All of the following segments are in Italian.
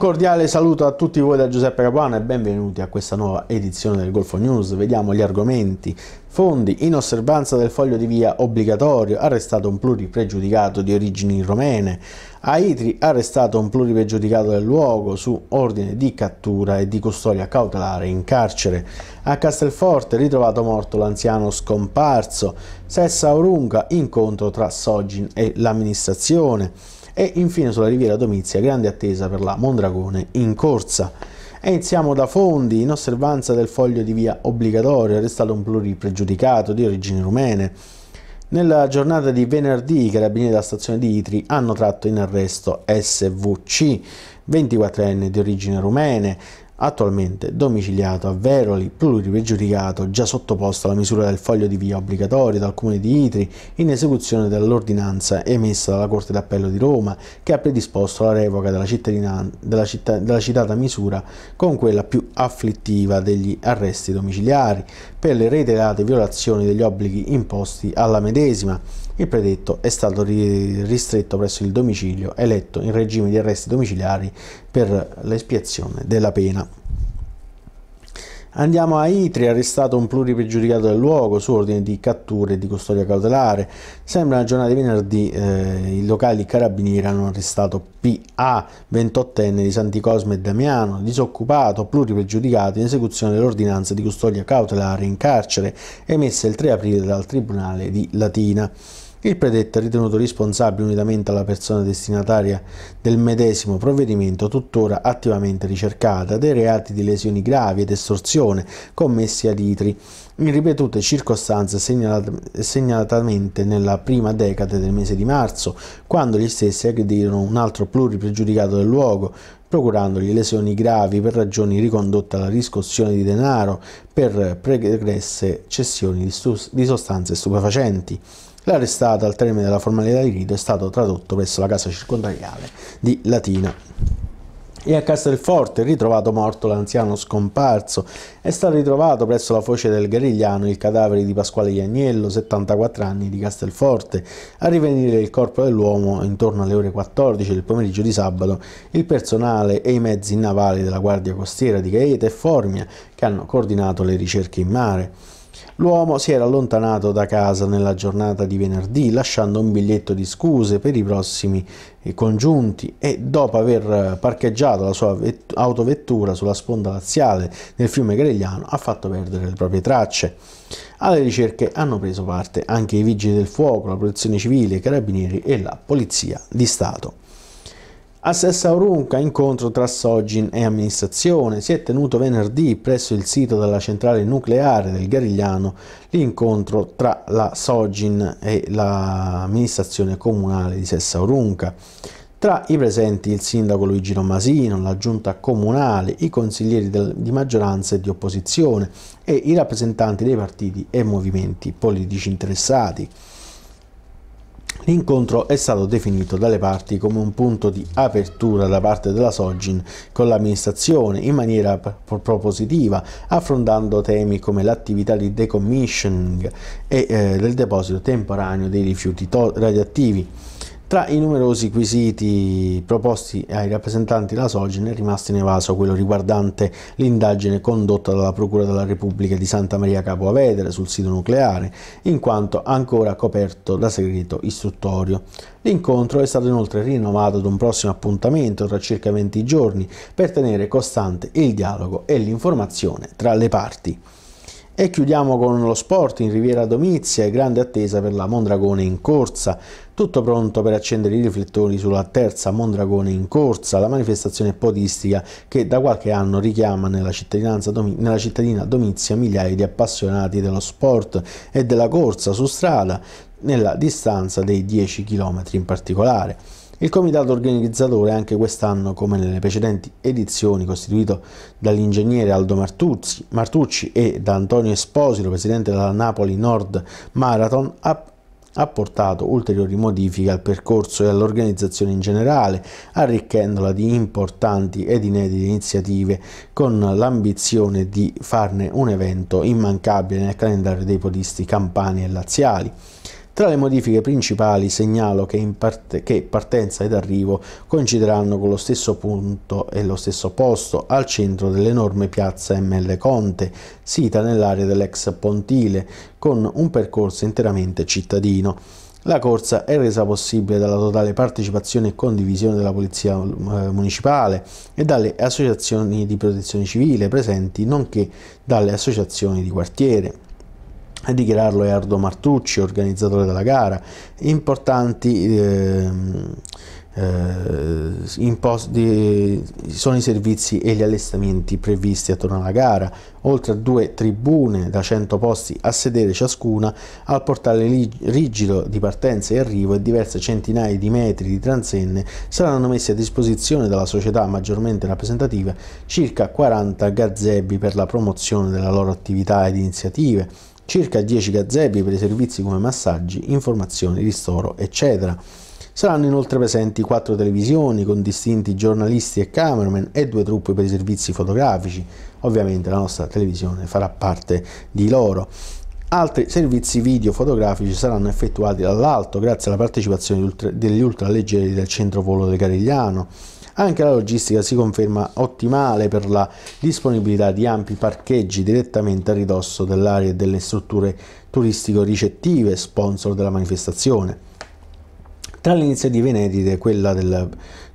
cordiale saluto a tutti voi da Giuseppe Capuano e benvenuti a questa nuova edizione del Golfo News. Vediamo gli argomenti. Fondi in osservanza del foglio di via obbligatorio, arrestato un pluripregiudicato di origini romene. A Itri arrestato un pluripregiudicato del luogo su ordine di cattura e di custodia cautelare in carcere. A Castelforte ritrovato morto l'anziano scomparso. Sessa Aurunca incontro tra Sogin e l'amministrazione e infine sulla riviera Domizia grande attesa per la Mondragone in corsa. E iniziamo da Fondi, in osservanza del foglio di via obbligatorio, arrestato un pluripregiudicato di origini rumene. Nella giornata di venerdì i carabinieri della stazione di Itri hanno tratto in arresto SVC, 24enne di origine rumene, attualmente domiciliato a Veroli, pluripregiudicato, già sottoposto alla misura del foglio di via obbligatorio dal Comune di Itri in esecuzione dell'ordinanza emessa dalla Corte d'Appello di Roma che ha predisposto la revoca della, della, città, della citata misura con quella più afflittiva degli arresti domiciliari per le reiterate violazioni degli obblighi imposti alla medesima. Il predetto è stato ristretto presso il domicilio eletto in regime di arresti domiciliari per l'espiazione della pena. Andiamo a Itri, arrestato un pluripregiudicato del luogo su ordine di cattura e di custodia cautelare. Sembra una giornata di venerdì, eh, i locali carabinieri hanno arrestato PA, 28enne di Santi Cosme e Damiano, disoccupato, pluripregiudicato in esecuzione dell'ordinanza di custodia cautelare in carcere emessa il 3 aprile dal Tribunale di Latina. Il predetto è ritenuto responsabile unitamente alla persona destinataria del medesimo provvedimento, tuttora attivamente ricercata, dei reati di lesioni gravi ed estorsione commessi ad Itri in ripetute circostanze segnalat segnalatamente nella prima decade del mese di marzo, quando gli stessi aggredirono un altro pluripregiudicato del luogo, procurandogli lesioni gravi per ragioni ricondotte alla riscossione di denaro per pregresse cessioni di, di sostanze stupefacenti. L'arrestato al termine della formalità di rito è stato tradotto presso la casa circondariale di Latina. E a Castelforte, ritrovato morto l'anziano scomparso, è stato ritrovato presso la foce del guerrigliano il cadavere di Pasquale Iagnello, 74 anni, di Castelforte. A rivenire il corpo dell'uomo, intorno alle ore 14 del pomeriggio di sabato, il personale e i mezzi navali della Guardia Costiera di Gaeta e Formia, che hanno coordinato le ricerche in mare. L'uomo si era allontanato da casa nella giornata di venerdì lasciando un biglietto di scuse per i prossimi eh, congiunti e dopo aver eh, parcheggiato la sua autovettura sulla sponda laziale del fiume Gregliano ha fatto perdere le proprie tracce. Alle ricerche hanno preso parte anche i vigili del fuoco, la protezione civile, i carabinieri e la polizia di Stato. A Sessaurunca incontro tra Sogin e amministrazione si è tenuto venerdì presso il sito della centrale nucleare del Garigliano l'incontro tra la Sogin e l'amministrazione comunale di Sessaurunca. Tra i presenti il sindaco Luigi Romasino, la giunta comunale, i consiglieri di maggioranza e di opposizione e i rappresentanti dei partiti e movimenti politici interessati. L'incontro è stato definito dalle parti come un punto di apertura da parte della Sogin con l'amministrazione in maniera propositiva, affrontando temi come l'attività di decommissioning e eh, del deposito temporaneo dei rifiuti radioattivi. Tra i numerosi quesiti proposti ai rappresentanti della Sogine è rimasto in evaso quello riguardante l'indagine condotta dalla Procura della Repubblica di Santa Maria Capo Avedere sul sito nucleare, in quanto ancora coperto da segreto istruttorio. L'incontro è stato inoltre rinnovato ad un prossimo appuntamento tra circa 20 giorni per tenere costante il dialogo e l'informazione tra le parti. E chiudiamo con lo sport in Riviera Domizia e grande attesa per la Mondragone in corsa. Tutto pronto per accendere i riflettori sulla terza Mondragone in corsa, la manifestazione podistica che da qualche anno richiama nella, nella cittadina Domizia migliaia di appassionati dello sport e della corsa su strada, nella distanza dei 10 km in particolare. Il comitato organizzatore anche quest'anno, come nelle precedenti edizioni, costituito dall'ingegnere Aldo Martuzzi, Martucci e da Antonio Esposito, presidente della Napoli Nord Marathon, ha ha portato ulteriori modifiche al percorso e all'organizzazione in generale, arricchendola di importanti ed inedite iniziative con l'ambizione di farne un evento immancabile nel calendario dei podisti campani e laziali. Tra le modifiche principali segnalo che, parte, che partenza ed arrivo coincideranno con lo stesso punto e lo stesso posto al centro dell'enorme piazza ML Conte, sita nell'area dell'ex pontile, con un percorso interamente cittadino. La corsa è resa possibile dalla totale partecipazione e condivisione della Polizia eh, Municipale e dalle associazioni di protezione civile presenti, nonché dalle associazioni di quartiere a dichiararlo è Ardo Martucci, organizzatore della gara, importanti ehm, eh, eh, di, sono i servizi e gli allestamenti previsti attorno alla gara, oltre a due tribune da 100 posti a sedere ciascuna, al portale rigido di partenza e arrivo e diverse centinaia di metri di transenne saranno messi a disposizione dalla società maggiormente rappresentativa circa 40 gazebi per la promozione della loro attività ed iniziative circa 10 gazebi per i servizi come massaggi, informazioni, ristoro, eccetera. Saranno inoltre presenti 4 televisioni con distinti giornalisti e cameraman e due truppe per i servizi fotografici. Ovviamente la nostra televisione farà parte di loro. Altri servizi video fotografici saranno effettuati dall'alto grazie alla partecipazione degli ultraleggeri del centro volo del Garigliano anche la logistica si conferma ottimale per la disponibilità di ampi parcheggi direttamente a ridosso dell'area e delle strutture turistico-ricettive, sponsor della manifestazione. Tra le iniziative inedite, quella del,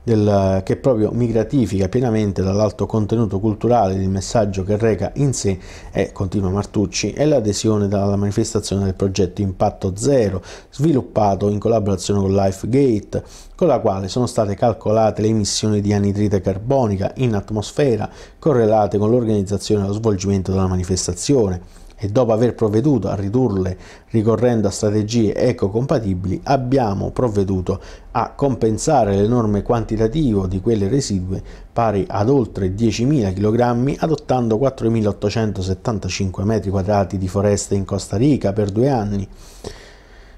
del, che proprio mi gratifica pienamente dall'alto contenuto culturale del messaggio che reca in sé, è, continua Martucci, è l'adesione alla manifestazione del progetto Impatto Zero, sviluppato in collaborazione con LifeGate, con la quale sono state calcolate le emissioni di anidride carbonica in atmosfera correlate con l'organizzazione e lo svolgimento della manifestazione e dopo aver provveduto a ridurle ricorrendo a strategie ecocompatibili, abbiamo provveduto a compensare l'enorme quantitativo di quelle residue pari ad oltre 10.000 kg adottando 4.875 m2 di foreste in Costa Rica per due anni,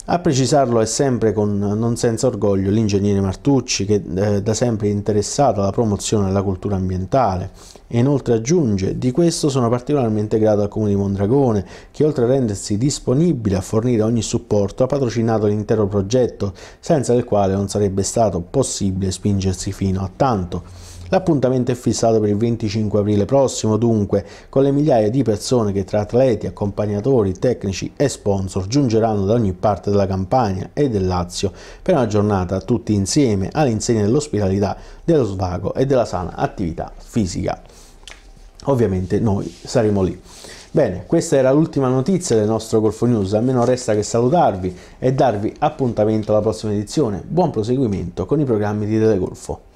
a precisarlo è sempre con non senza orgoglio l'ingegnere Martucci che eh, da sempre è interessato alla promozione della cultura ambientale e inoltre aggiunge di questo sono particolarmente grato al comune di Mondragone che oltre a rendersi disponibile a fornire ogni supporto ha patrocinato l'intero progetto senza il quale non sarebbe stato possibile spingersi fino a tanto. L'appuntamento è fissato per il 25 aprile prossimo, dunque, con le migliaia di persone che tra atleti, accompagnatori, tecnici e sponsor giungeranno da ogni parte della Campania e del Lazio per una giornata tutti insieme all'insegna dell'ospitalità, dello svago e della sana attività fisica. Ovviamente noi saremo lì. Bene, questa era l'ultima notizia del nostro Golfo News, a me non resta che salutarvi e darvi appuntamento alla prossima edizione. Buon proseguimento con i programmi di Telegolfo.